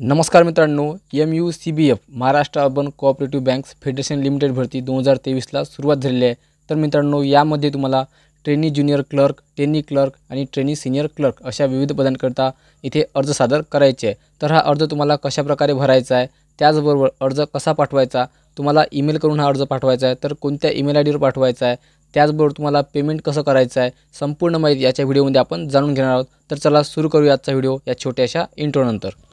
नमस्कार मित्रांनो M U C B F Maharashtra urban cooperative banks federation limited भरती दोन हजार तेवीसला सुरुवात झालेली आहे तर मित्रांनो यामध्ये तुम्हाला trainee junior clerk trainee clerk आणि ट्रेनी सिनियर क्लर्क अशा विविध पदांकरता इथे अर्ज सादर करायचे आहे तर हा अर्ज तुम्हाला कशाप्रकारे भरायचा आहे त्याचबरोबर अर्ज कसा पाठवायचा तुम्हाला ईमेल करून हा अर्ज पाठवायचा आहे तर कोणत्या ईमेल आय डीवर पाठवायचा आहे त्याचबरोबर तुम्हाला पेमेंट कसं करायचं आहे संपूर्ण माहिती याच्या व्हिडिओमध्ये आपण जाणून घेणार आहोत तर चला सुरू करूया आजचा व्हिडिओ या छोट्याशा इंट्रोनंतर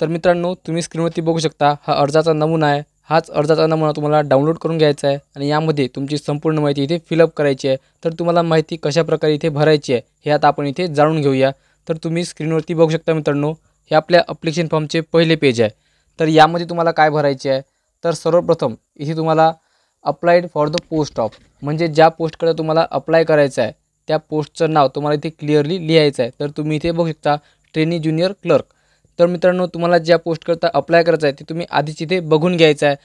तर मित्रांनो तुम्ही स्क्रीनवरती बघू शकता हा अर्जाचा नमुना आहे हाच अर्जाचा नमुना तुम्हाला डाउनलोड करून घ्यायचा आहे आणि यामध्ये तुमची संपूर्ण माहिती इथे फिलअप करायची आहे तर तुम्हाला माहिती कशाप्रकारे इथे भरायची आहे हे आता आपण इथे जाणून घेऊया तर तुम्ही स्क्रीनवरती बघू शकता मित्रांनो हे आपल्या अप्लिकेशन फॉर्मचे पहिले पेज आहे तर यामध्ये तुम्हाला काय भरायचे आहे तर सर्वप्रथम इथे तुम्हाला applied for the post of म्हणजे ज्या पोस्टकडे तुम्हाला अप्लाय करायचं आहे त्या पोस्टचं नाव तुम्हाला इथे क्लिअरली लिहायचं आहे तर तुम्ही इथे बघू शकता ट्रेनी ज्युनियर क्लर्क तर मित्रांनो तुम्हाला ज्या पोस्टकरता अप्लाय करायचं आहे ते तुम्ही आधीच इथे बघून घ्यायचं आहे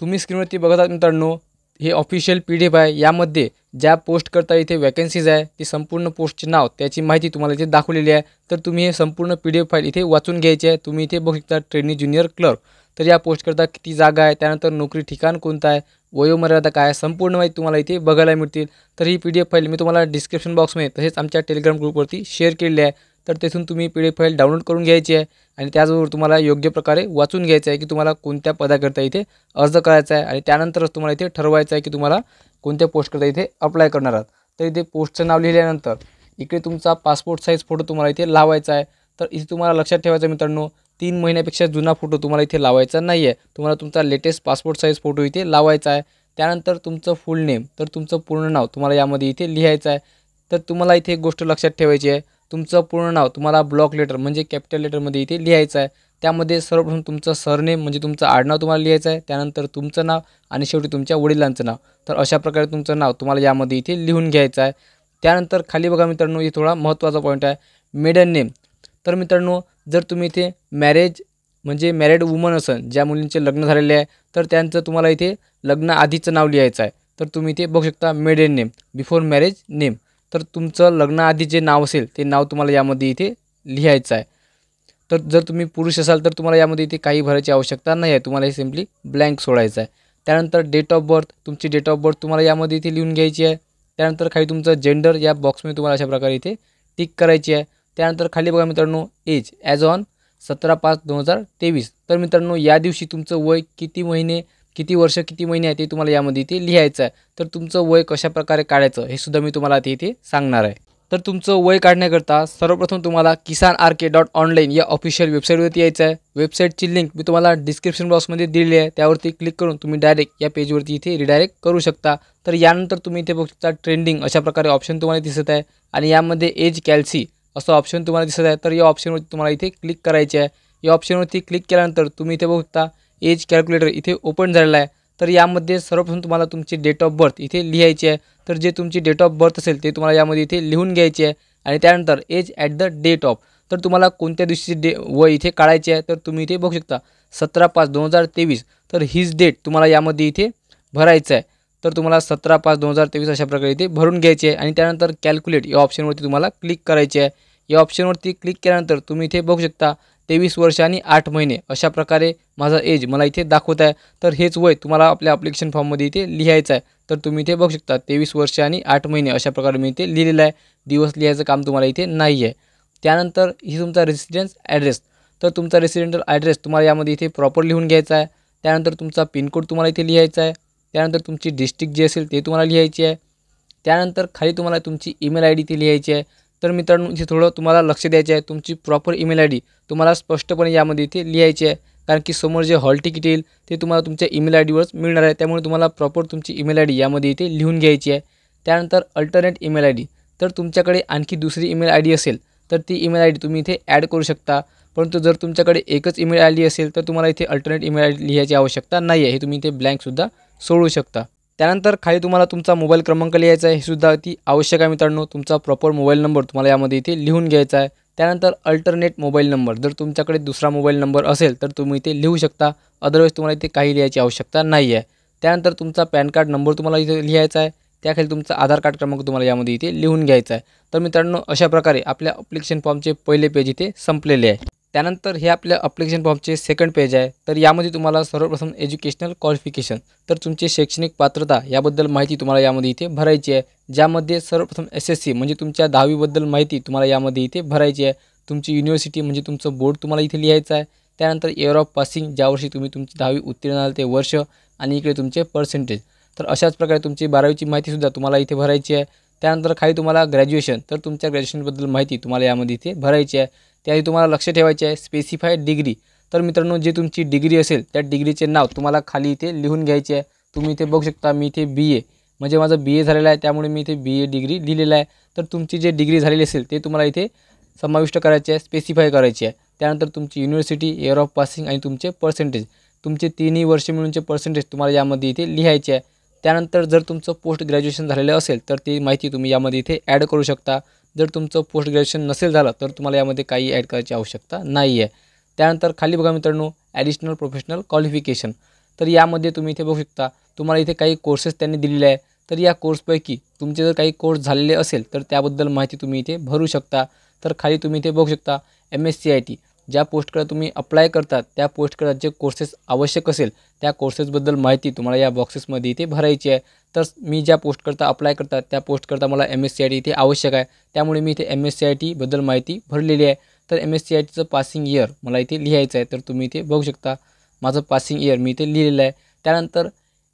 तुम्ही स्क्रीनवरती बघत आहात मित्रांनो हे ऑफिशियल पी डी एफ आहे यामध्ये ज्या पोस्टकरता इथे वॅकन्सीज आहे ती संपूर्ण पोस्टचे नाव त्याची माहिती तुम्हाला इथे दाखवलेली आहे तर तुम्ही हे संपूर्ण पी डी एफ फाईल इथे वाचून घ्यायची आहे तुम्ही इथे बघू शकता ट्रेनी ज्युनियर क्लर्क तर या पोस्टकरता किती जागा आहे त्यानंतर नोकरी ठिकाण कोणतं आहे वयोमर्यादा काय आहे संपूर्ण माहिती तुम्हाला इथे बघायला मिळतील तर ही पी डी एफ फाईल मी तुम्हाला डिस्क्रिप्शन बॉक्समध्ये तसेच आमच्या टेलिग्राम ग्रुपवरती शेअर केलेली आहे तर तेथून तुम्ही पी डी फाईल डाउनलोड करून घ्यायची आहे आणि त्याचबरोबर तुम्हाला योग्य प्रकारे वाचून घ्यायचं आहे की तुम्हाला कोणत्या पदाकरता इथे अर्ज करायचा आहे आणि त्यानंतरच तुम्हाला इथे ठरवायचं आहे की तुम्हाला कोणत्या पोस्टकरता इथे अप्लाय करणार आहात तर इथे पोस्टचं नाव लिहिल्यानंतर इकडे तुमचा पासपोर्ट साईज फोटो तुम्हाला इथे लावायचा आहे तर इथे तुम्हाला लक्षात ठेवायचं मित्रांनो तीन महिन्यापेक्षा जुना फोटो तुम्हाला इथे लावायचा नाही आहे तुम्हाला तुमचा लेटेस्ट पासपोर्ट साईज फोटो इथे लावायचा आहे त्यानंतर तुमचं फुल नेम तर तुमचं पूर्ण नाव तुम्हाला यामध्ये इथे लिहायचं आहे तर तुम्हाला इथे एक गोष्ट लक्षात ठेवायची आहे तुमचं पूर्ण नाव तुम्हाला ब्लॉक लेटर म्हणजे कॅपिटल लेटरमध्ये इथे लिहायचं आहे त्यामध्ये सर्वप्रथम तुमचं सरनेम म्हणजे तुमचं आडनाव तुम्हाला लिहायचं आहे त्यानंतर तुमचं नाव आणि शेवटी तुमच्या वडिलांचं नाव तर अशा प्रकारे तुमचं नाव तुम्हाला यामध्ये इथे लिहून घ्यायचं आहे त्यानंतर खाली बघा मित्रांनो हे थोडा महत्त्वाचा पॉईंट आहे मेडन नेम तर मित्रांनो जर तुम्ही इथे मॅरेज म्हणजे मॅरिड वुमन असेल ज्या मुलींचे लग्न झालेले आहे तर त्यांचं तुम्हाला इथे लग्न आधीचं नाव लिहायचं आहे तर तुम्ही इथे बघू शकता maiden name before marriage name तर तुमचं लग्नाआधी जे नाव असेल ते नाव तुम्हाला यामध्ये इथे लिहायचं आहे तर जर तुम्ही पुरुष असाल तर तुम्हाला यामध्ये इथे काही भरायची आवश्यकता नाही आहे तुम्हाला हे सिम्पली ब्लँक सोडायचं आहे त्यानंतर डेट ऑफ बर्थ तुमची डेट ऑफ बर्थ तुम्हाला यामध्ये इथे लिहून घ्यायची आहे त्यानंतर खाली तुमचं जेंडर या बॉक्समध्ये तुम्हाला अशा प्रकारे इथे टिक करायची आहे त्यानंतर खाली बघा मित्रांनो एज ॲज ऑन सतरा पाच दोन हजार तेवीस तर मित्रांनो या दिवशी तुमचं वय किती महिने किती वर्ष किती महिने आहे ते तुम्हाला यामध्ये इथे लिहायचं आहे तर तुमचं वय कशाप्रकारे काढायचं हे सुद्धा मी तुम्हाला ते इथे सांगणार आहे तर तुमचं वय काढण्याकरता सर्वप्रथम तुम्हाला Kisan R K dot online या ऑफिशियल वेबसाईटवरती यायचं आहे वेबसाईटची लिंक मी तुम्हाला डिस्क्रिप्शन बॉक्समध्ये दिलेली आहे त्यावरती क्लिक करून तुम्ही डायरेक्ट या पेजवरती इथे रिडायरेक्ट करू शकता तर यानंतर तुम्ही इथे बघू शकता ट्रेंडिंग अशा प्रकारे ऑप्शन तुम्हाला दिसत आहे आणि यामध्ये एज कॅल्सी असं ऑप्शन तुम्हाला दिसत आहे तर या ऑप्शनवरती तुम्हाला इथे क्लिक करायचे आहे या ऑप्शनवरती क्लिक केल्यानंतर तुम्ही इथे बघू शकता एज कॅल्क्युलेटर इथे ओपन झालेला आहे तर यामध्ये सर्वप्रथम तुम्हाला तुमची डेट ऑफ बर्थ इथे लिहायची आहे तर जे तुमची डेट ऑफ बर्थ असेल ते तुम्हाला यामध्ये इथे लिहून घ्यायचे आहे आणि त्यानंतर age at the date of तर तुम्हाला कोणत्या दिवशीची डे वय इथे काढायची आहे तर तुम्ही इथे बघू शकता सतरा पाच दोन हजार तेवीस तर हीच डेट तुम्हाला यामध्ये इथे भरायचं आहे तर तुम्हाला सतरा पाच दोन हजार तेवीस अशा प्रकारे इथे भरून घ्यायचे आहे आणि त्यानंतर कॅल्क्युलेट या ऑप्शनवरती तुम्हाला क्लिक करायचे आहे या ऑप्शनवरती क्लिक केल्यानंतर तुम्ही इथे बघू शकता तेवीस वर्ष आणि आठ महिने अशा प्रकारे माझा एज मला इथे दाखवत आहे तर हेच वय तुम्हाला आपल्या अप्लिकेशन फॉर्ममध्ये इथे लिहायचं आहे तर तुम्ही इथे बघू शकता तेवीस वर्ष आणि आठ महिने अशा प्रकारे मी इथे लिहिलेलं आहे दिवस लिहायचं काम तुम्हाला इथे नाही आहे त्यानंतर ही तुमचा रेसिडेन्स ॲड्रेस तर तुमचा रेसिडेंटल ॲड्रेस तुम्हाला यामध्ये इथे प्रॉपर लिहून घ्यायचा आहे त्यानंतर तुमचा पिनकोड तुम्हाला इथे लिहायचा आहे त्यानंतर तुमची डिस्ट्रिक्ट जी असेल ते तुम्हाला लिहायची आहे त्यानंतर खाली तुम्हाला तुमची ईमेल आय डी इथे लिहायची आहे तर मित्रांनो इथे थोडं तुम्हाला लक्ष द्यायचं आहे तुमची प्रॉपर ईमेल आय डी तुम्हाला स्पष्टपणे यामध्ये इथे लिहायची आहे कारण की समोर जे हॉल तिकीट येईल ते तुम्हाला तुमच्या ईमेल आय डीवरच मिळणार आहे त्यामुळे तुम्हाला प्रॉपर तुमची ईमेल आय डी यामध्ये इथे लिहून घ्यायची आहे त्यानंतर अल्टरनेट ईमेल आय डी तर तुमच्याकडे आणखी दुसरी ईमेल आय डी असेल तर ती ईमेल आय डी तुम्ही इथे ॲड करू शकता परंतु जर तुमच्याकडे एकच ईमेल आय डी असेल तर तुम्हाला इथे अल्टरनेट ईमेल आय डी लिहायची आवश्यकता नाही आहे हे तुम्ही इथे ब्लँकसुद्धा सोडू शकता त्यानंतर खाली तुम्हाला तुमचा मोबाईल क्रमांक लिहायचा आहे हे सुद्धा अति आवश्यक आहे मित्रांनो तुमचा प्रॉपर मोबाईल नंबर तुम्हाला यामध्ये इथे लिहून घ्यायचा आहे त्यानंतर अल्टरनेट मोबाईल नंबर जर तुमच्याकडे दुसरा मोबाईल नंबर असेल तर तुम्ही इथे लिहू शकता अदरवाईज तुम्हाला इथे काही लिहायची आवश्यकता नाही आहे त्यानंतर तुमचा पॅन कार्ड नंबर तुम्हाला इथे लिहायचा आहे त्याखाली तुमचा आधार कार्ड क्रमांक तुम्हाला यामध्ये इथे लिहून घ्यायचा आहे तर मित्रांनो अशा प्रकारे आपल्या अप्लिकेशन फॉर्मचे पहिले पेज इथे संपलेले आहे त्यानंतर हे आपल्या अप्लिकेशन फॉर्मचे सेकंड पेज आहे तर यामध्ये तुम्हाला सर्वप्रथम एज्युकेशनल क्वालिफिकेशन तर तुमची शैक्षणिक पात्रता याबद्दल माहिती तुम्हाला यामध्ये इथे भरायची आहे ज्यामध्ये सर्वप्रथम एस एस सी म्हणजे तुमच्या दहावीबद्दल माहिती तुम्हाला यामध्ये इथे भरायची आहे तुमची युनिव्हर्सिटी म्हणजे तुमचं बोर्ड तुम्हाला इथे लिहायचं आहे त्यानंतर इयर ऑफ पासिंग ज्यावर्षी तुम्ही तुमची दहावी उत्तीर्ण आल ते वर्ष आणि इकडे तुमचे पर्सेंटेज तर अशाच प्रकारे तुमची बारावीची माहितीसुद्धा तुम्हाला इथे भरायची आहे त्यानंतर खाली तुम्हाला ग्रॅज्युएशन तर तुमच्या ग्रॅज्युएशनबद्दल माहिती तुम्हाला यामध्ये इथे भरायची आहे त्याआधी तुम्हाला लक्ष ठेवायचे आहे स्पेसिफाईड डिग्री तर मित्रांनो जे तुमची डिग्री असेल त्या डिग्रीचे नाव तुम्हाला खाली इथे लिहून घ्यायचे आहे तुम्ही इथे बघू शकता मी इथे बी ए म्हणजे माझं बी ए झालेलं आहे त्यामुळे मी इथे बी ए डिग्री लिहिलेलं आहे तर तुमची जे डिग्री झालेली असेल ते तुम्हाला इथे समाविष्ट करायचे आहे स्पेसिफाय करायची आहे त्यानंतर तुमची युनिव्हर्सिटी एअर ऑफ पासिंग आणि तुमचे पर्सेंटेज तुमचे तिन्ही वर्ष मिळूनचे पर्सेंटेज तुम्हाला यामध्ये इथे लिहायचे आहे त्यानंतर जर तुमचं पोस्ट ग्रॅज्युएशन झालेलं असेल तर ती माहिती तुम्ही यामध्ये इथे ॲड करू शकता जर तुमचं पोस्ट ग्रॅज्युएशन नसेल झालं तर तुम्हाला यामध्ये काही ॲड करायची आवश्यकता नाही आहे त्यानंतर खाली बघा मित्रांनो ॲडिशनल प्रोफेशनल क्वालिफिकेशन तर यामध्ये तुम्ही इथे बघू शकता तुम्हाला इथे काही कोर्सेस त्यांनी दिलेले आहे तर या कोर्सपैकी तुमचे जर काही कोर्स झालेले असेल तर त्याबद्दल माहिती तुम्ही इथे भरू शकता तर खाली तुम्ही इथे बघू शकता M S C I T ज्या पोस्टकडे तुम्ही अप्लाय करतात त्या पोस्टकडे जे कोर्सेस आवश्यक असेल त्या कोर्सेसबद्दल माहिती तुम्हाला या बॉक्सेसमध्ये इथे भरायची आहे तर मी ज्या पोस्टकरता अप्लाय करतात त्या पोस्टकरता मला M S C I T इथे आवश्यक आहे त्यामुळे मी इथे एम एस सी आय टीबद्दल माहिती भरलेली आहे तर एम एस सी आय टीचं पासिंग इयर मला इथे लिहायचं आहे तर तुम्ही इथे बघू शकता माझं पासिंग इयर मी इथे लिहिलेलं आहे त्यानंतर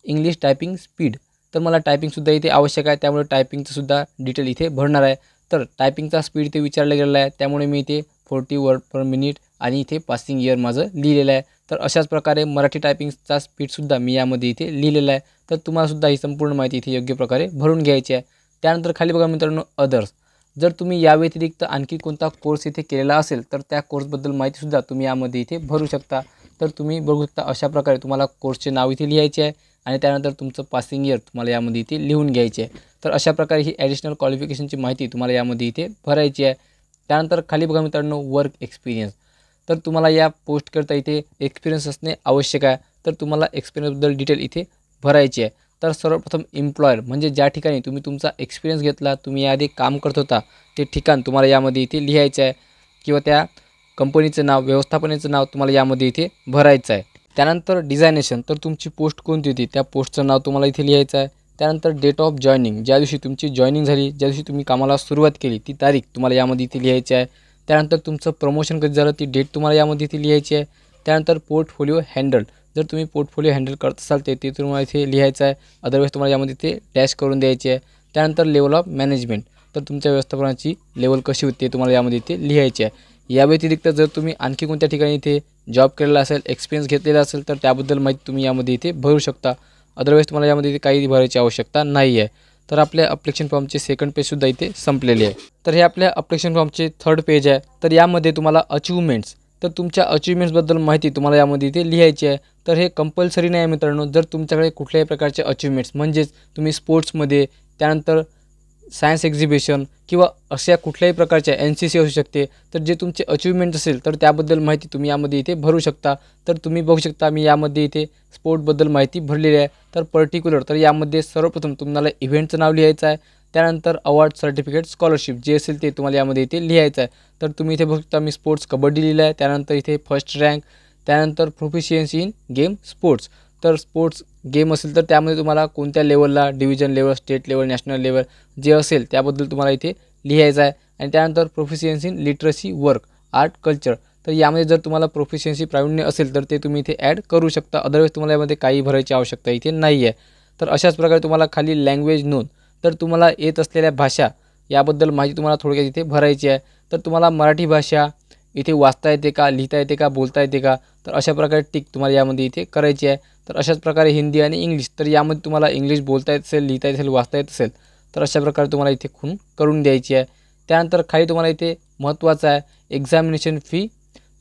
इंग्लिश टायपिंग स्पीड तर मला टायपिंगसुद्धा इथे आवश्यक आहे त्यामुळे टायपिंगचंसुद्धा डिटेल इथे भरणार आहे तर टायपिंगचा स्पीड इथे विचारला गेलेला आहे त्यामुळे मी इथे फोर्टी वर्ड पर मिनिट आणि इथे पासिंग इयर माझं लिहिलेलं आहे तर अशाच प्रकारे मराठी टायपिंगचा स्पीडसुद्धा मी यामध्ये इथे लिहिलेला आहे तर तुम्हालासुद्धा ही संपूर्ण माहिती इथे योग्य प्रकारे भरून घ्यायची आहे त्यानंतर खाली बघा मित्रांनो अदर्स जर तुम्ही या व्यतिरिक्त आणखी कोणता कोर्स इथे केलेला असेल तर त्या कोर्सबद्दल माहितीसुद्धा तुम्ही यामध्ये इथे भरू शकता तर तुम्ही बघू शकता अशा प्रकारे तुम्हाला कोर्सचे नाव इथे लिहायचे आहे आणि त्यानंतर तुमचं पासिंग इयर तुम्हाला यामध्ये इथे लिहून घ्यायचे आहे तर अशा प्रकारे ही ॲडिशनल क्वालिफिकेशनची माहिती तुम्हाला यामध्ये इथे भरायची आहे त्यानंतर खाली बघा मित्रांनो वर्क एक्सपिरियन्स तर तुम्हाला या पोस्टकरता इथे एक्सपिरियन्स असणे आवश्यक आहे तर तुम्हाला एक्सपिरियन्सबद्दल डिटेल इथे भरायची आहे तर सर्वप्रथम एम्प्लॉयर म्हणजे ज्या ठिकाणी तुम्ही तुमचा एक्सपिरियन्स घेतला तुम्ही याआधी काम करत होता ते ठिकाण तुम्हाला यामध्ये इथे लिहायचं आहे किंवा त्या कंपनीचं नाव व्यवस्थापनेचं नाव तुम्हाला यामध्ये इथे भरायचं आहे त्यानंतर डिझायनेशन तर तुमची पोस्ट कोणती होती त्या पोस्टचं नाव तुम्हाला इथे लिहायचं आहे त्यानंतर डेट ऑफ जॉईनिंग ज्या दिवशी तुमची जॉईनिंग झाली ज्या दिवशी तुम्ही कामाला सुरुवात केली ती तारीख तुम्हाला यामध्ये इथे लिहायची आहे त्यानंतर तुमचं प्रमोशन कधी झालं ती डेट तुम्हाला यामध्ये इथे लिहायची आहे त्यानंतर पोर्टफोलिओ हँडल जर तुम्ही पोर्टफोलिओ हँडल करत असाल ते ते तुम्हाला इथे लिहायचं आहे अदरवाईज तुम्हाला यामध्ये ते डॅश करून द्यायचे आहे त्यानंतर लेवल ऑफ मॅनेजमेंट तर तुमच्या व्यवस्थापनाची लेवल कशी होती तुम्हाला यामध्ये इथे लिहायची आहे या व्यतिरिक्त जर तुम्ही आणखी कोणत्या ठिकाणी इथे जॉब केलेला असेल एक्सपिरियन्स घेतलेला असेल तर त्याबद्दल माहिती तुम्ही यामध्ये इथे भरू शकता अदरवाईज तुम्हाला यामध्ये इथे काही भरायची आवश्यकता नाही आहे तर आपल्या अप्लिकेशन फॉर्मचे सेकंड पेजसुद्धा इथे संपलेले आहे तर हे आपल्या अप्लिकेशन फॉर्मचे थर्ड पेज आहे तर यामध्ये तुम्हाला अचिव्हमेंट्स तर तुमच्या अचिव्हमेंट्सबद्दल माहिती तुम्हाला यामध्ये इथे लिहायची आहे तर हे कंपल्सरी नाही आहे मित्रांनो जर तुमच्याकडे कुठल्याही प्रकारचे अचिव्हमेंट्स म्हणजेच तुम्ही स्पोर्ट्समध्ये त्यानंतर सायन्स एक्झिबिशन किंवा अशा कुठल्याही प्रकारच्या एन सी सी असू शकते तर जे तुमचे अचिव्हमेंट असेल तर त्याबद्दल माहिती तुम्ही यामध्ये इथे भरू शकता तर तुम्ही बघू शकता मी यामध्ये इथे स्पोर्टबद्दल माहिती भरलेली आहे तर पर्टिक्युलर तर यामध्ये सर्वप्रथम तुम्हाला इव्हेंटचं नाव लिहायचं आहे त्यानंतर अवॉर्ड सर्टिफिकेट स्कॉलरशिप जे असेल ते तुम्हाला यामध्ये इथे लिहायचं आहे तर तुम्ही इथे बघू शकता मी स्पोर्ट्स कबड्डी लिहिलं आहे त्यानंतर इथे फर्स्ट रँक त्यानंतर प्रोफिशियन्सी इन गेम स्पोर्ट्स तर स्पोर्ट्स गेम असेल तर त्यामध्ये तुम्हाला कोणत्या लेवलला division level state level national level जे असेल त्याबद्दल तुम्हाला इथे लिहायचं आहे आणि त्यानंतर proficiency in literacy work art culture तर यामध्ये जर तुम्हाला प्रोफिशियन्सी प्राविण्य असेल तर ते तुम्ही इथे ॲड करू शकता अदरवाईज तुम्हाला यामध्ये काही भरायची आवश्यकता इथे नाही आहे तर अशाच प्रकारे तुम्हाला खाली लँग्वेज नोंद तर तुम्हाला येत असलेल्या भाषा याबद्दल माहिती तुम्हाला थोडक्यात इथे भरायची आहे तर तुम्हाला मराठी भाषा इथे वाचता येते का लिहिता येते का बोलता येते का तर अशा प्रकारे टिक तुम्हाला यामध्ये इथे करायची आहे तर अशाच प्रकारे हिंदी आणि इंग्लिश तर यामध्ये तुम्हाला इंग्लिश बोलता येत असेल लिहिता येत असेल वाचता येत असेल तर अशा प्रकारे तुम्हाला इथे खून करून द्यायची आहे त्यानंतर खाली तुम्हाला इथे महत्त्वाचं आहे एक्झामिनेशन फी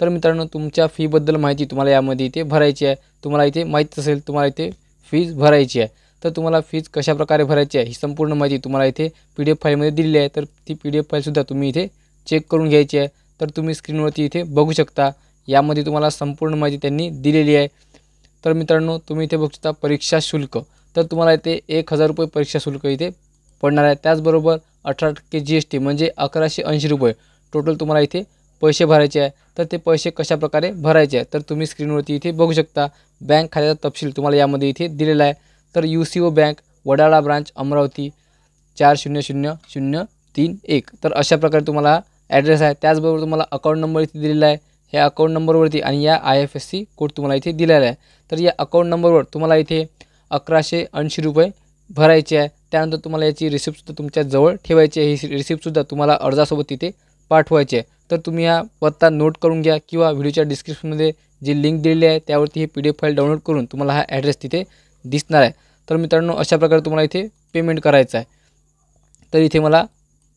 तर मित्रांनो तुमच्या फीबद्दल माहिती तुम्हाला यामध्ये इथे भरायची आहे तुम्हाला इथे माहीत असेल तुम्हाला इथे फीज भरायची आहे तर तुम्हाला फीज कशाप्रकारे भरायची आहे ही संपूर्ण माहिती तुम्हाला इथे पी डी एफ फाईलमध्ये दिलेली आहे तर ती पी डी एफ फाईलसुद्धा तुम्ही इथे चेक करून घ्यायची आहे तर तुम्ही स्क्रीनवरती इथे बघू शकता यामध्ये तुम्हाला संपूर्ण माहिती त्यांनी दिलेली आहे तर मित्रांनो तुम्ही इथे बघू शकता परीक्षा शुल्क तर तुम्हाला इथे एक हजार रुपये परीक्षा शुल्क इथे पडणार आहे त्याचबरोबर अठरा टक्के जी एस टी म्हणजे अकराशे ऐंशी रुपये टोटल तुम्हाला इथे पैसे भरायचे आहे तर ते पैसे कशाप्रकारे भरायचे आहे तर तुम्ही स्क्रीनवरती इथे बघू शकता बँक खात्याचा तपशील तुम्हाला यामध्ये इथे दिलेला आहे तर U C O bank Wadala branch Amravati चार शून्य शून्य शून्य तीन एक तर अशा प्रकारे तुम्हाला ॲड्रेस आहे त्याचबरोबर तुम्हाला अकाउंट नंबर इथे दिलेला आहे ह्या अकाउंट नंबरवरती आणि या I F S C code तुम्हाला इथे दिलेला आहे तर या अकाउंट नंबरवर तुम्हाला इथे अकराशे ऐंशी रुपये भरायचे आहे त्यानंतर तुम्हाला याची रिसिप्टसुद्धा तुमच्या जवळ ठेवायची आहे ही रिसिप्टसुद्धा तुम्हाला अर्जासोबत तिथे पाठवायची आहे तर तुम्ही हा पत्ता नोट करून घ्या किंवा व्हिडिओच्या डिस्क्रिप्शनमध्ये जी लिंक दिलेली आहे त्यावरती ही P D F file download करून तुम्हाला हा ॲड्रेस तिथे दिसणार आहे तर मित्रांनो अशा प्रकारे तुम्हाला इथे पेमेंट करायचं आहे तर इथे मला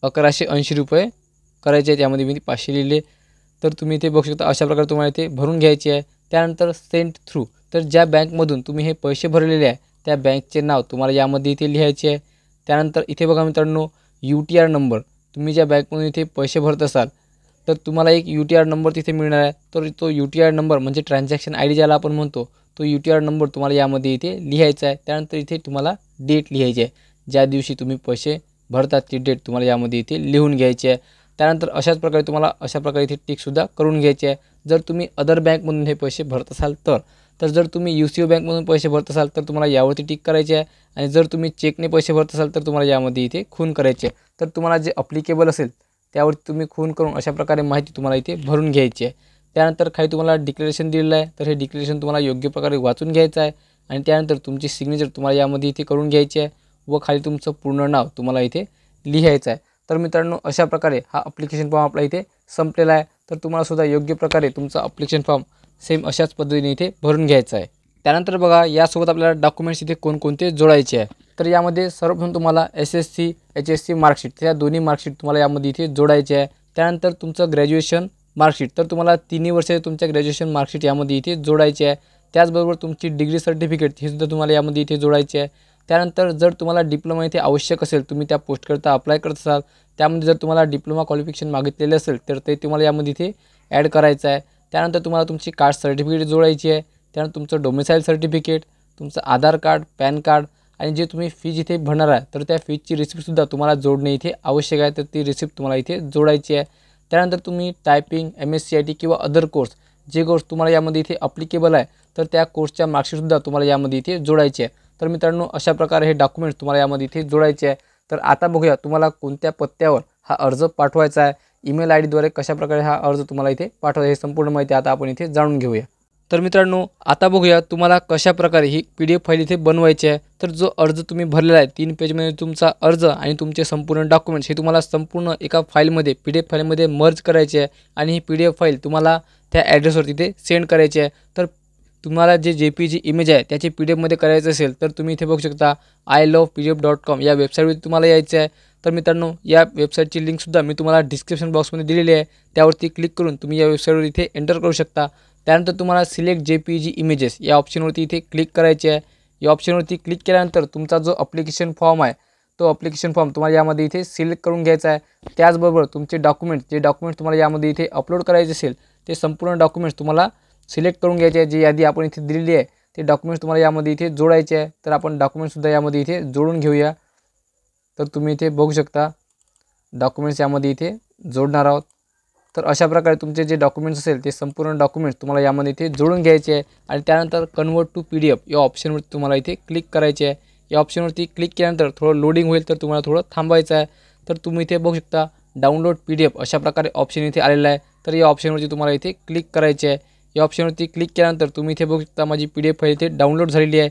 अकराशे ऐंशी रुपये करायचे आहे त्यामध्ये मी पाचशे लिहिले तर तुम्ही इथे बघू शकता अशा प्रकारे तुम्हाला इथे भरून घ्यायचे आहे त्यानंतर सेंट थ्रू तर ज्या बँकमधून तुम्ही हे पैसे भरलेले आहे त्या बँकचे नाव तुम्हाला यामध्ये इथे लिहायचे आहे त्यानंतर इथे बघा मित्रांनो यू टी आर नंबर तुम्ही ज्या बँकमधून इथे पैसे भरत असाल तर तुम्हाला एक यू टी आर नंबर तिथे मिळणार आहे तर तो यू टी आर नंबर म्हणजे ट्रान्झॅक्शन आय डी ज्याला आपण म्हणतो तो यू टी आर नंबर तुम्हाला यामध्ये इथे लिहायचा आहे त्यानंतर इथे तुम्हाला डेट लिहायची आहे ज्या दिवशी तुम्ही पैसे भरतात ती डेट तुम्हाला यामध्ये इथे लिहून घ्यायची आहे त्यानंतर अशाच प्रकारे तुम्हाला अशा प्रकारे इथे टिकसुद्धा करून घ्यायची आहे जर तुम्ही अदर बँकमधून हे पैसे भरत असाल तर तर जर तुम्ही यू सी ओ बँकमधून पैसे भरत असाल तर तुम्हाला यावरती टिक करायची आहे आणि जर तुम्ही चेकने पैसे भरत असाल तर तुम्हाला यामध्ये इथे खून करायचे आहे तर तुम्हाला जे अप्लिकेबल असेल त्यावरती तुम्ही खून करून अशा प्रकारे माहिती तुम्हाला इथे भरून घ्यायची आहे त्यानंतर काही तुम्हाला डिक्लेरेशन दिलेलं आहे तर हे डिक्लेरेशन तुम्हाला योग्य प्रकारे वाचून घ्यायचं आहे आणि त्यानंतर तुमची सिग्नेचर तुम्हाला यामध्ये इथे करून घ्यायची आहे व खाली तुमचं पूर्ण नाव तुम्हाला इथे लिहायचं आहे तर मित्रांनो अशा प्रकारे हा अप्लिकेशन फॉर्म आपला इथे संपलेला आहे तर तुम्हालासुद्धा योग्य प्रकारे तुमचा अप्लिकेशन फॉर्म सेम अशाच पद्धतीने इथे भरून घ्यायचा आहे त्यानंतर बघा यासोबत आपल्याला डॉक्युमेंट्स इथे कोणकोणते जोडायचे आहे तर यामध्ये सर्वप्रथम तुम्हाला S S C H S C marksheet या दोन्ही मार्कशीट तुम्हाला यामध्ये इथे जोडायचे आहे त्यानंतर तुमचं ग्रॅज्युएशन मार्कशीट तर तुम्हाला तिन्ही वर्ष तुमच्या ग्रॅज्युएशन मार्कशीट यामध्ये इथे जोडायचे आहे त्याचबरोबर तुमची डिग्री सर्टिफिकेट हे सुद्धा तुम्हाला यामध्ये इथे जोडायची आहे त्यानंतर जर तुम्हाला डिप्लोमा इथे आवश्यक असेल तुम्ही त्या पोस्टकरता अप्लाय करत असाल त्यामध्ये जर तुम्हाला डिप्लोमा क्वालिफिकेशन मागितलेले असेल तर ते तुम्हाला यामध्ये इथे ॲड करायचं आहे त्यानंतर तुम्हाला तुमची कास्ट सर्टिफिकेट जोडायची आहे त्यानंतर तुमचं डोमिसाईल सर्टिफिकेट तुमचं आधार कार्ड पॅन कार्ड आणि जे तुम्ही फी जिथे भरणार आहे तर त्या फीजची रिसिप्टसुद्धा तुम्हाला जोडणे इथे आवश्यक आहे तर ती रिसिप्ट तुम्हाला इथे जोडायची आहे त्यानंतर तुम्ही typing M S C I T किंवा अदर कोर्स जे कोर्स तुम्हाला यामध्ये इथे अप्लिकेबल आहे तर त्या कोर्सच्या मार्कशीटसुद्धा तुम्हाला यामध्ये इथे जोडायची आहे तर मित्रांनो अशा प्रकारे हे डॉक्युमेंट्स तुम्हाला यामध्ये इथे जोडायचे आहे तर आता बघूया तुम्हाला कोणत्या पत्त्यावर हा अर्ज पाठवायचा आहे ईमेल आय डीद्वारे कशाप्रकारे हा अर्ज तुम्हाला इथे पाठवायचा हे संपूर्ण माहिती आता आपण इथे जाणून घेऊया तर मित्रांनो आता बघूया तुम्हाला कशाप्रकारे ही पी डी एफ फाईल इथे बनवायची आहे तर जो अर्ज तुम्ही भरलेला आहे तीन पेजमध्ये तुमचा अर्ज आणि तुमचे संपूर्ण डॉक्युमेंट्स हे तुम्हाला संपूर्ण एका फाईलमध्ये पी डी एफ फाईलमध्ये मर्ज करायचे आहे आणि ही पी डी एफ फाईल तुम्हाला त्या ॲड्रेसवर तिथे सेंड करायची आहे तर तुम्हारा जे जे जी इमेज है त्याचे पी डी एफ करायचं असेल तर तुम्ही इथे बघू शकता I love P D F dot com या वेबसाईटवर तुम्हाला यायचं आहे तर मित्रांनो या वेबसाईटची लिंकसुद्धा मैं तुम्हारा डिस्क्रिप्शन बॉक्समध्ये दिलेली आहे त्यावरती क्लिक करून तुम्ही या पर इथे एंटर करू शकता तुम्हारा select J P G images या ऑप्शनवरती इतने क्लिक करायचे आहे ऑप्शन पर क्लिक केल्यानंतर तुमचा जो अप्लिकेशन फॉर्म है तो अप्लिकेशन फॉर्म तुम्हाला ये इतने सिलेक्ट करून घ्यायचा आहे त्याचबरोबर जे डॉक्यूमेंट्स तुम्हाला यामध्ये इथे अपलोड करायचे असेल ते संपूर्ण डॉक्युमेंट्स तुम्हाला सिलेक्ट करून घ्यायचे जे यादी आपण इथे दिलेली आहे ते डॉक्युमेंट्स तुम्हाला यामध्ये इथे जोडायचे आहे तर आपण डॉक्युमेंटसुद्धा यामध्ये इथे जोडून घेऊया तर तुम्ही इथे बघू शकता डॉक्युमेंट्स यामध्ये इथे जोडणार आहोत तर अशा प्रकार तुम्हें जे डॉक्यूमेंट्स असेल ते संपूर्ण डॉक्यूमेंट्स तुम्हाला ये इतने जोड़न घ्यायचे convert to P D F या ऑप्शनवरती तुम्हारा इतने क्लिक करायचे आहे ऑप्शन ऑप्शनवरती क्लिक केल्यानंतर थोड़ा लोडिंग होल तर तुम्हाला थोडं थांबायचं आहे तर तुम्ही इथे बघू शकता डाउनलोड पी डी एफ अशा प्रकार ऑप्शन इतने आलेला आहे तर या ऑप्शनवरती तुम्हाला क्लिक करायचे या ऑप्शनवरती क्लिक केल्यानंतर तुम्ही इथे बघू शकता माझी पी डी एफ फाईल इथे डाउनलोड झालेली आहे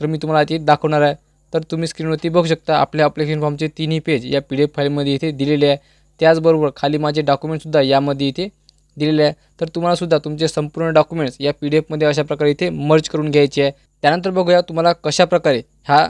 तर मी तुम्हाला इथे दाखवणार आहे तर तुम्ही स्क्रीनवरती बघू शकता आपल्या ॲप्लिकेशन फॉर्मचे तिन्ही पेज या पी डी एफ फाईलमध्ये इथे दिलेले आहे त्याचबरोबर खाली माझे डॉक्युमेंटसुद्धा यामध्ये इथे दिलेले आहे तर तुम्हालासुद्धा तुमचे संपूर्ण डॉक्युमेंट्स या पी डी एफमध्ये अशा प्रकारे इथे मर्ज करून घ्यायचे आहे त्यानंतर बघूया तुम्हाला कशाप्रकारे हा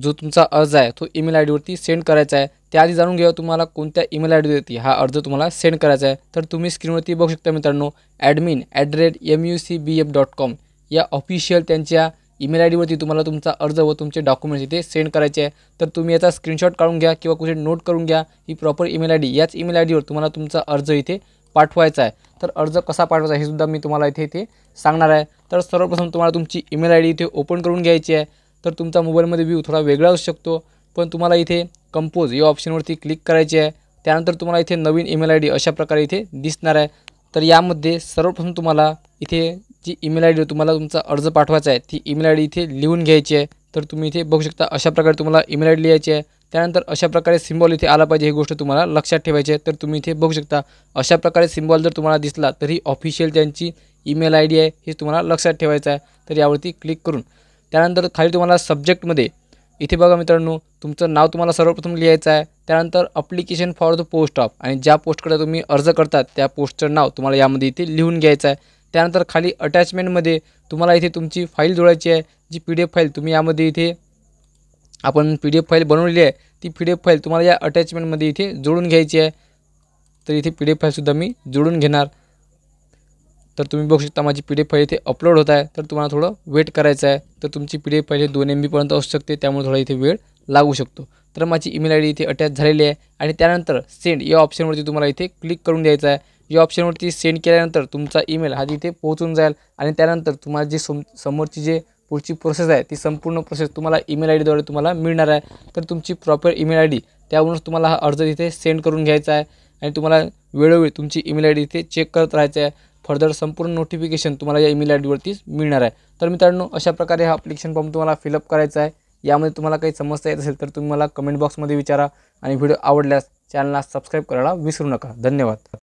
जो तुमचा अर्ज आहे तो ईमेल आय डीवरती सेंड करायचा आहे त्याआधी जाणून घ्या तुम्हाला कोणत्या ईमेल आय डीवरती हा अर्ज तुम्हाला सेंड करायचा आहे तर तुम्ही स्क्रीनवरती बघू शकता मित्रांनो admin at the rate M U C B F dot com या ऑफिशियल त्यांच्या ईमेल आय डीवरती तुम्हाला तुमचा अर्ज व तुमचे डॉक्युमेंट्स इथे सेंड करायचे आहे तर तुम्ही याचा स्क्रीनशॉट काढून घ्या किंवा कुठे नोट करून घ्या ही प्रॉपर ईमेल आय डी याच ईमेल आय डीवर तुम्हाला तुमचा अर्ज इथे पाठवायचा आहे तर अर्ज कसा पाठवायचा हे सुद्धा मी तुम्हाला इथे इथे सांगणार आहे तर सर्वप्रथम तुम्हाला तुमची ईमेल आय डी इथे ओपन करून घ्यायची आहे तर तुमचा मोबाईलमध्ये व्ह्यू थोडा वेगळा असू शकतो पण तुम्हाला इथे कंपोज या ऑप्शनवरती क्लिक करायचे आहे त्यानंतर तुम्हाला इथे नवीन ईमेल आय डी अशा प्रकारे इथे दिसणार आहे तर यामध्ये सर्वप्रथम तुम्हाला इथे जी ईमेल आय डी तुम्हाला तुमचा अर्ज पाठवायचा आहे ती ईमेल आय डी इथे लिहून घ्यायची आहे तर तुम्ही इथे बघू शकता अशा प्रकारे तुम्हाला ईमेल आय डी लिहायची आहे त्यानंतर अशा प्रकारे सिम्बॉल इथे आला पाहिजे ही गोष्ट तुम्हाला लक्षात ठेवायची आहे तर तुम्ही इथे बघू शकता अशा प्रकारे सिम्बॉल जर तुम्हाला दिसला ही ऑफिशियल त्यांची ईमेल आय डी आहे हे तुम्हाला लक्षात ठेवायचं आहे तर यावरती क्लिक करून त्यानंतर खाली तुम्हाला सब्जेक्टमध्ये इथे बघा मित्रांनो तुमचं नाव तुम्हाला सर्वप्रथम लिहायचं आहे त्यानंतर application for the post of आणि ज्या पोस्टकडे तुम्ही अर्ज करतात त्या पोस्टचं नाव तुम्हाला यामध्ये इथे लिहून घ्यायचं आहे त्यानंतर खाली अटॅचमेंटमध्ये तुम्हाला इथे तुमची फाईल जोडायची आहे जी पी डी एफ फाईल तुम्ही यामध्ये इथे आपण पी डी एफ फाईल बनवलेली आहे ती पी डी एफ फाईल तुम्हाला या अटॅचमेंटमध्ये इथे जोडून घ्यायची आहे तर इथे पी डी एफ फाईलसुद्धा मी जोडून घेणार तर तुम्ही बघू शकता माझी पी डी एफ फाईल इथे अपलोड होत आहे तर तुम्हाला थोडं वेट करायचं आहे तर तुमची पी डी एफ फाईल दोन एम बीपर्यंत असू शकते त्यामुळे थोडा इथे वेळ लागू शकतो तर माझी ईमेल आय डी इथे अटॅच झालेली आहे आणि त्यानंतर सेंड या ऑप्शनवरती तुम्हाला इथे क्लिक करून द्यायचं आहे या ऑप्शनवरती सेंड केल्यानंतर तुमचा ईमेल हा तिथे पोहोचून जाईल आणि त्यानंतर तुम्हाला जी सम समोरची जे पुढची प्रोसेस आहे ती संपूर्ण प्रोसेस तुम्हाला ईमेल आय डीद्वारे तुम्हाला मिळणार आहे तर तुमची प्रॉपर ईमेल आय डी त्यावरूनच तुम्हाला हा अर्ज तिथे सेंड करून घ्यायचा आहे आणि तुम्हाला वेळोवेळी तुमची ईमेल आय डी इथे चेक करत राहायचं आहे फर्दर संपूर्ण नोटिफिकेशन तुम्हाला या ईमेल आय डीवरतीच मिळणार आहे तर मित्रांनो अशा प्रकारे हा अप्लिकेशन फॉर्म तुम्हाला फिलअप करायचा आहे यामध्ये तुम्हाला काही समस्या येत असेल तर तुम्ही मला कमेंट बॉक्समध्ये विचारा आणि व्हिडिओ आवडल्यास चॅनलला सबस्क्राईब करायला विसरू नका धन्यवाद